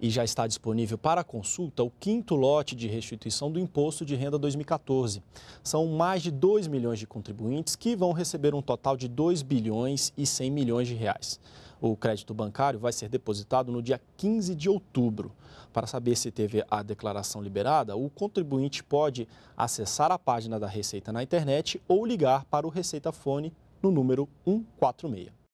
e já está disponível para consulta o quinto lote de restituição do Imposto de Renda 2014. São mais de 2 milhões de contribuintes que vão receber um total de 2 bilhões e 100 milhões de reais. O crédito bancário vai ser depositado no dia 15 de outubro. Para saber se teve a declaração liberada, o contribuinte pode acessar a página da Receita na internet ou ligar para o Receita Fone no número 146.